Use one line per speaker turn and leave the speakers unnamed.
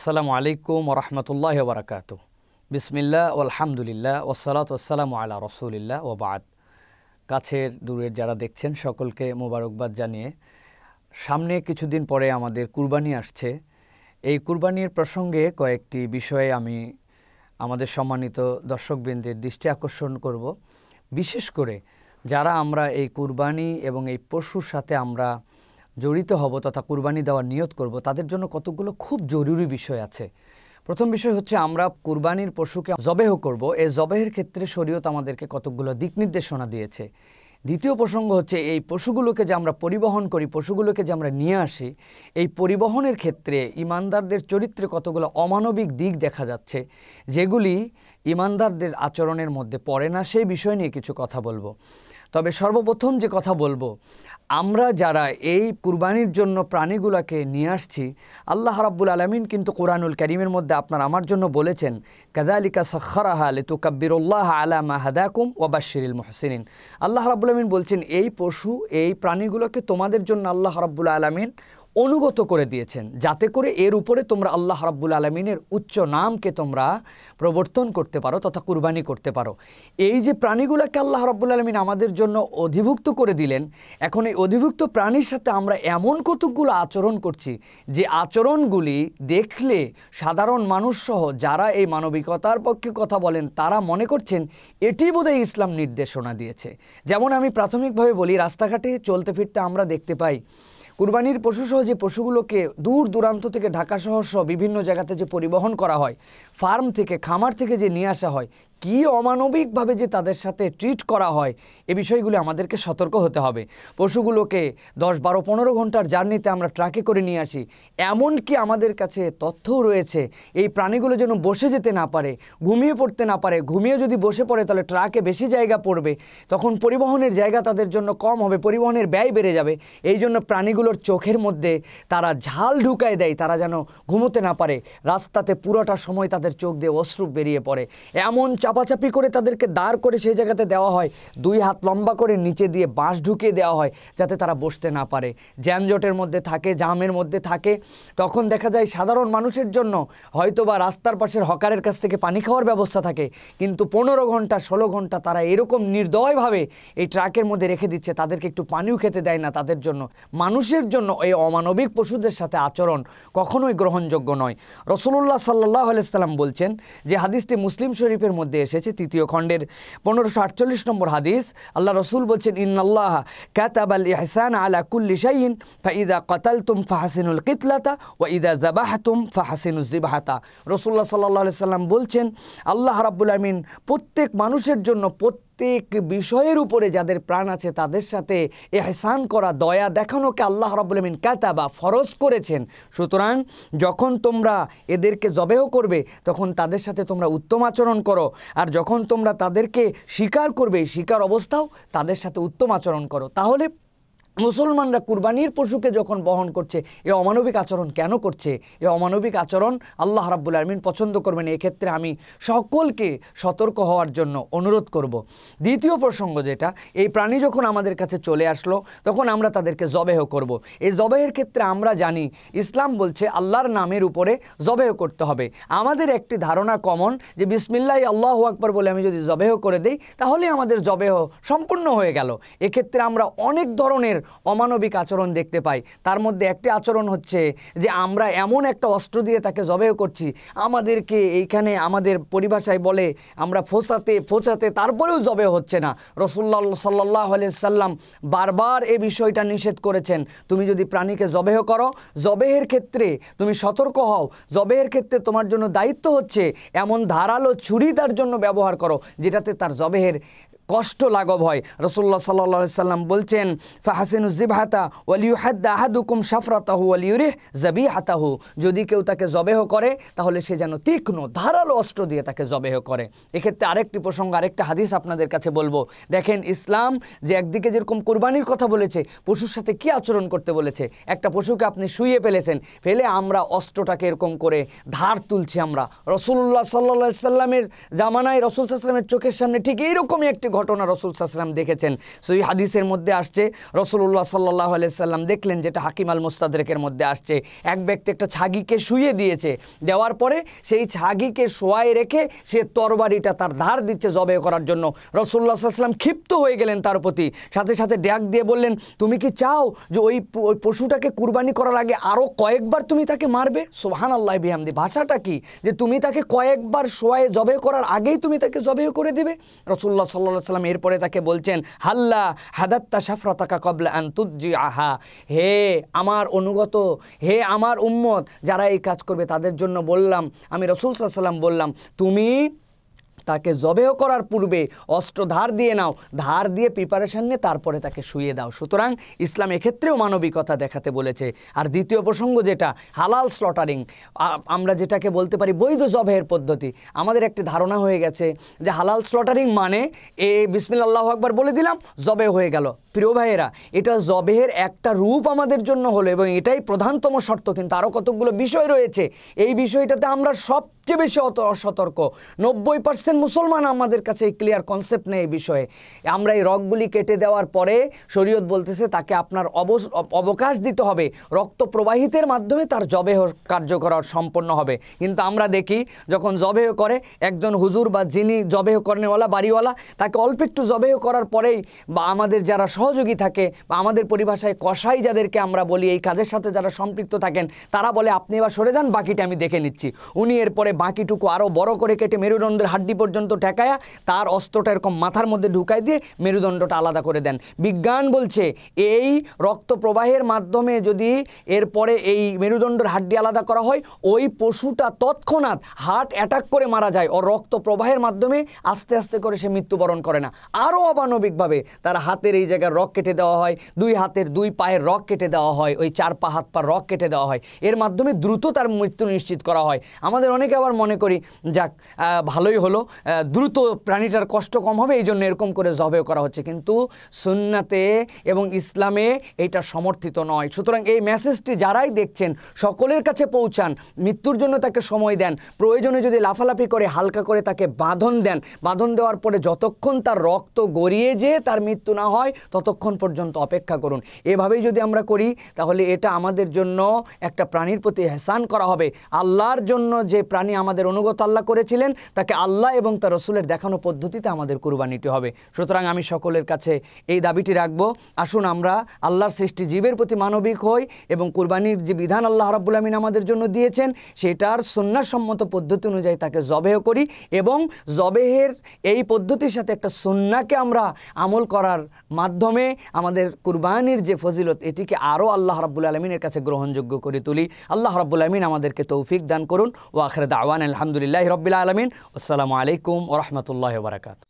আসসালামু আলাইকুম ওরহমতুল্লাহ বারাকাতু বিসমিল্লা আলহামদুলিল্লাহ ওসালাত ওসালাম আলা রসুলিল্লা ওবাদ কাছের দূরের যারা দেখছেন সকলকে মোবারকবাদ জানিয়ে সামনে কিছুদিন পরে আমাদের কুরবানি আসছে এই কুরবানির প্রসঙ্গে কয়েকটি বিষয়ে আমি আমাদের সম্মানিত দর্শকবৃন্দের দৃষ্টি আকর্ষণ করব বিশেষ করে যারা আমরা এই কুরবানি এবং এই পশুর সাথে আমরা জড়িত হব তথা কুরবানি দেওয়ার নিয়ত করব তাদের জন্য কতগুলো খুব জরুরি বিষয় আছে প্রথম বিষয় হচ্ছে আমরা কুরবানির পশুকে জবেহ করব এ জবেহের ক্ষেত্রে শরীয়ত আমাদেরকে কতগুলো দিক নির্দেশনা দিয়েছে দ্বিতীয় প্রসঙ্গ হচ্ছে এই পশুগুলোকে যে আমরা পরিবহন করি পশুগুলোকে যে আমরা নিয়ে আসি এই পরিবহনের ক্ষেত্রে ইমানদারদের চরিত্রে কতগুলো অমানবিক দিক দেখা যাচ্ছে যেগুলি ইমানদারদের আচরণের মধ্যে পড়ে না সেই বিষয় নিয়ে কিছু কথা বলবো তবে সর্বপ্রথম যে কথা বলবো আমরা যারা এই কুরবানির জন্য প্রাণীগুলোকে নিয়ে আসছি আল্লাহ রাব্বুল আলমিন কিন্তু কোরআনুল করিমের মধ্যে আপনার আমার জন্য বলেছেন কাদালিকা সখরাহা লিতু কাব্বিরুল্লাহ আলামা হাদাকুম ওবাশিরিল মহসিন আল্লাহ রাবুল আলমিন বলছেন এই পশু এই প্রাণীগুলোকে তোমাদের জন্য আল্লাহ রাব্বুল আলমিন অনুগত করে দিয়েছেন যাতে করে এর উপরে তোমরা আল্লাহ রাব্বুল আলমিনের উচ্চ নামকে তোমরা প্রবর্তন করতে পারো তথা কুরবানি করতে পারো এই যে প্রাণীগুলোকে আল্লাহ রাব্বুল আলমিন আমাদের জন্য অধিভুক্ত করে দিলেন এখন এই অধিভুক্ত প্রাণীর সাথে আমরা এমন কতকগুলো আচরণ করছি যে আচরণগুলি দেখলে সাধারণ মানুষসহ যারা এই মানবিকতার পক্ষে কথা বলেন তারা মনে করছেন এটি বোধহয় ইসলাম নির্দেশনা দিয়েছে যেমন আমি প্রাথমিকভাবে বলি রাস্তাঘাটে চলতে ফিরতে আমরা দেখতে পাই কুরবানির পশুসহ যে পশুগুলোকে দূর দূরান্ত থেকে ঢাকা শহর সহ বিভিন্ন জায়গাতে যে পরিবহন করা হয় ফার্ম থেকে খামার থেকে যে নিয়ে আসা হয় কি অমানবিকভাবে যে তাদের সাথে ট্রিট করা হয় এ বিষয়গুলি আমাদেরকে সতর্ক হতে হবে পশুগুলোকে দশ বারো পনেরো ঘন্টার জার্নিতে আমরা ট্রাকে করে নিয়ে আসি এমন কি আমাদের কাছে তথ্যও রয়েছে এই প্রাণীগুলো যেন বসে যেতে না পারে ঘুমিয়ে পড়তে না পারে ঘুমিয়ে যদি বসে পড়ে তাহলে ট্রাকে বেশি জায়গা পড়বে তখন পরিবহনের জায়গা তাদের জন্য কম হবে পরিবহনের ব্যয় বেড়ে যাবে এই জন্য প্রাণীগুলোর চোখের মধ্যে তারা ঝাল ঢুকায় দেয় তারা যেন ঘুমোতে না পারে রাস্তাতে পুরোটা সময় তাদের চোখ দিয়ে অশ্রুপ বেরিয়ে পড়ে এমন চা চাপাচাপি করে তাদেরকে দাঁড় করে সেই জায়গাতে দেওয়া হয় দুই হাত লম্বা করে নিচে দিয়ে বাঁশ ঢুকিয়ে দেওয়া হয় যাতে তারা বসতে না পারে জ্যানজটের মধ্যে থাকে জামের মধ্যে থাকে তখন দেখা যায় সাধারণ মানুষের জন্য হয়তো বা রাস্তার পাশের হকারের কাছ থেকে পানি খাওয়ার ব্যবস্থা থাকে কিন্তু পনেরো ঘন্টা ষোলো ঘন্টা তারা এরকম নির্দয়ভাবে এই ট্রাকের মধ্যে রেখে দিচ্ছে তাদেরকে একটু পানিও খেতে দেয় না তাদের জন্য মানুষের জন্য এই অমানবিক পশুদের সাথে আচরণ কখনোই গ্রহণযোগ্য নয় রসুল্লাহ সাল্লাহ আলাইসাল্লাম বলছেন যে হাদিসটি মুসলিম শরীফের মধ্যে এসেছে তৃতীয় খণ্ডের পনেরোশো আটচল্লিশ নম্বর হাদিস আল্লাহ রসুল বলছেন ইন্নআল্লাহ কাতাব আল ইহসান আলা কুল্লি শাইন ফাঈদা কতাল তুম ফাহাসিনুল কিতলাতা ও ইদা জাবাহাতুম জিবাহাতা রসুল্লাহ সাল্লাহ সাল্লাম বলছেন আল্লাহ রাবুল আমিন প্রত্যেক মানুষের জন্য প্রত্যেক প্রত্যেক বিষয়ের উপরে যাদের প্রাণ আছে তাদের সাথে এহসান করা দয়া দেখানোকে আল্লাহ রবুলমিন কাতা বা ফরজ করেছেন সুতরাং যখন তোমরা এদেরকে জবেহ করবে তখন তাদের সাথে তোমরা উত্তম আচরণ করো আর যখন তোমরা তাদেরকে স্বীকার করবে স্বীকার অবস্থাও তাদের সাথে উত্তম আচরণ করো তাহলে মুসলমানরা কুরবানির পশুকে যখন বহন করছে এ অমানবিক আচরণ কেন করছে এ অমানবিক আচরণ আল্লাহ রাব্বুল আলমিন পছন্দ করবেন এক্ষেত্রে আমি সকলকে সতর্ক হওয়ার জন্য অনুরোধ করব। দ্বিতীয় প্রসঙ্গ যেটা এই প্রাণী যখন আমাদের কাছে চলে আসলো তখন আমরা তাদেরকে জবেহ করব। এই জবেহের ক্ষেত্রে আমরা জানি ইসলাম বলছে আল্লাহর নামের উপরে জবেহ করতে হবে আমাদের একটি ধারণা কমন যে বিসমিল্লাই আল্লাহ আকবর বলে আমি যদি জবেহ করে দিই তাহলে আমাদের জবেহ সম্পূর্ণ হয়ে গেল এক্ষেত্রে আমরা অনেক ধরনের অমানবিক আচরণ দেখতে পাই তার মধ্যে একটি আচরণ হচ্ছে যে আমরা এমন একটা অস্ত্র দিয়ে তাকে জবেও করছি আমাদেরকে এইখানে আমাদের পরিভাষায় বলে আমরা ফোসাতে ফোচাতে তারপরেও জবে হচ্ছে না রসুল্লা সাল্লাহ সাল্লাম বারবার এই বিষয়টা নিষেধ করেছেন তুমি যদি প্রাণীকে জবেহ করো জবেহের ক্ষেত্রে তুমি সতর্ক হও জবেহের ক্ষেত্রে তোমার জন্য দায়িত্ব হচ্ছে এমন ধারালো ছুরি তার জন্য ব্যবহার করো যেটাতে তার জবেহের কষ্ট লাঘব হয় রসুল্লাহ সাল্লা সাল্লাম বলছেন ফাহাসিনুজিব হাতা ওয়ালিউহাদ্দা আহাদুকুম সাফরাতাহু ওয়ালিউরিহ জবি হাতাহু যদি কেউ তাকে জবেহ করে তাহলে সে যেন তীক্ষ্ণ ধারালো অস্ত্র দিয়ে তাকে জবেহ করে এক্ষেত্রে আরেকটি প্রসঙ্গ আরেকটা হাদিস আপনাদের কাছে বলবো দেখেন ইসলাম যে একদিকে যেরকম কোরবানির কথা বলেছে পশুর সাথে কি আচরণ করতে বলেছে একটা পশুকে আপনি শুয়ে ফেলেছেন ফেলে আমরা অস্ত্রটাকে এরকম করে ধার তুলছি আমরা রসুল্লাহ সাল্লা সাল্লামের জামানায় রসুল সাল্লামের চোখের সামনে ঠিক এইরকমই একটি ঘটনা রসুল সাল্লাম দেখেছেন সই হাদিসের মধ্যে আসছে রসুল্লাহ সাল্লাহ সাল্লাম দেখলেন যেটা হাকিম আল মুস্তাদরেকের মধ্যে আসছে এক ব্যক্তি একটা ছাগিকে শুয়ে দিয়েছে দেওয়ার পরে সেই ছাগিকে শোয়ায় রেখে সে তরবারিটা তার ধার দিচ্ছে জবে করার জন্য রসুল্লাহ সাল্লাম ক্ষিপ্ত হয়ে গেলেন তার প্রতি সাথে সাথে ড্যাক দিয়ে বললেন তুমি কি চাও যে ওই ওই পশুটাকে কুরবানি করার আগে আরও কয়েকবার তুমি তাকে মারবে সোহান আল্লাহ বিহামদি ভাষাটা কি যে তুমি তাকে কয়েকবার শোয়ায় জবে করার আগেই তুমি তাকে জবে করে দেবে রসুল্লাহ সাল্লাহ সাল্লাম এরপরে তাকে বলছেন হাল্লা হাদাত্তা সাফরতাকা কবলা আন তুজি আহা হে আমার অনুগত হে আমার উম্মত যারা এই কাজ করবে তাদের জন্য বললাম আমি রসুল সাল্লাম বললাম তুমি তাকে জবেও করার পূর্বে অস্ত্র ধার দিয়ে নাও ধার দিয়ে প্রিপারেশান নিয়ে তারপরে তাকে শুয়ে দাও সুতরাং ইসলাম এক্ষেত্রেও মানবিকতা দেখাতে বলেছে আর দ্বিতীয় প্রসঙ্গ যেটা হালাল স্লটারিং আমরা যেটাকে বলতে পারি বৈধ জবেহের পদ্ধতি আমাদের একটি ধারণা হয়ে গেছে যে হালাল স্লটারিং মানে এ বিসমিল্লাহ আকবার বলে দিলাম জবে হয়ে গেল প্রিয় ভাইয়েরা এটা জবেহের একটা রূপ আমাদের জন্য হলো এবং এটাই প্রধানতম শর্ত কিন্তু আরও কতকগুলো বিষয় রয়েছে এই বিষয়টাতে আমরা সব সবচেয়ে বেশি অত অসতর্ক নব্বই পার্সেন্ট মুসলমান আমাদের কাছে এই ক্লিয়ার কনসেপ্ট নেই এই বিষয়ে আমরা এই রকগুলি কেটে দেওয়ার পরে শরীয়ত বলতেছে তাকে আপনার অবকাশ দিতে হবে রক্ত প্রবাহিতের মাধ্যমে তার জবেহ কার্যকর সম্পন্ন হবে কিন্তু আমরা দেখি যখন জবেহ করে একজন হুজুর বা যিনি জবেহ করেনওয়ালা বাড়িওয়ালা তাকে অল্প একটু জবেহ করার পরেই বা আমাদের যারা সহযোগী থাকে বা আমাদের পরিভাষায় কষাই যাদেরকে আমরা বলি এই কাজের সাথে যারা সম্পৃক্ত থাকেন তারা বলে আপনি এবার সরে যান বাকিটা আমি দেখে নিচ্ছি উনি এরপরে বাকিটুকু আরও বড় করে কেটে মেরুদণ্ডের হাড্ডি পর্যন্ত ঠেকায়া তার অস্ত্রটা এরকম মাথার মধ্যে ঢুকাই দিয়ে মেরুদণ্ডটা আলাদা করে দেন বিজ্ঞান বলছে এই রক্ত প্রবাহের মাধ্যমে যদি এরপরে এই মেরুদণ্ডের হাড্ডি আলাদা করা হয় ওই পশুটা তৎক্ষণাৎ হার্ট অ্যাটাক করে মারা যায় ও রক্ত প্রবাহের মাধ্যমে আস্তে আস্তে করে সে মৃত্যুবরণ করে না আরও অমানবিকভাবে তার হাতের এই জায়গায় রক কেটে দেওয়া হয় দুই হাতের দুই পায়ের রক কেটে দেওয়া হয় ওই চার পা হাত পা রক কেটে দেওয়া হয় এর মাধ্যমে দ্রুত তার মৃত্যু নিশ্চিত করা হয় আমাদের অনেকে আবার মনে করি যাক ভালোই হলো দ্রুত প্রাণীটার কষ্ট কম হবে এই জন্য এরকম করে জবেও করা হচ্ছে কিন্তু সুন্নাতে এবং ইসলামে এটা সমর্থিত নয় সুতরাং এই মেসেজটি যারাই দেখছেন সকলের কাছে পৌঁছান মৃত্যুর জন্য তাকে সময় দেন প্রয়োজনে যদি লাফালাফি করে হালকা করে তাকে বাঁধন দেন বাঁধন দেওয়ার পরে যতক্ষণ তার রক্ত গড়িয়ে যেয়ে তার মৃত্যু না হয় ততক্ষণ পর্যন্ত অপেক্ষা করুন এভাবেই যদি আমরা করি তাহলে এটা আমাদের জন্য একটা প্রাণীর প্রতি হেসান করা হবে আল্লাহর জন্য যে প্রাণী কোরবানি আমাদের অনুগত আল্লাহ করেছিলেন তাকে আল্লাহ এবং তার রসুলের দেখানো পদ্ধতিতে আমাদের কোরবানিটি হবে সুতরাং আমি সকলের কাছে এই দাবিটি রাখবো আসুন আমরা আল্লাহর সৃষ্টি জীবের প্রতি মানবিক হই এবং কোরবানির যে বিধান আল্লাহ রাবুল আমিন আমাদের জন্য দিয়েছেন সেটার সন্ন্যাসম্মত পদ্ধতি অনুযায়ী তাকে জবেহ করি এবং জবেহের এই পদ্ধতির সাথে একটা সন্নাকে আমরা আমল করার মাধ্যমে আমাদের কুরবানির যে ফজিলত এটিকে আরও আল্লাহ রাবুল আলমিনের কাছে গ্রহণযোগ্য করে তুলি আল্লাহ রাবুল আলমিন আমাদেরকে তৌফিক দান করুন ও আখরে دعوانا الحمد لله رب العالمين والسلام عليكم ورحمة الله وبركاته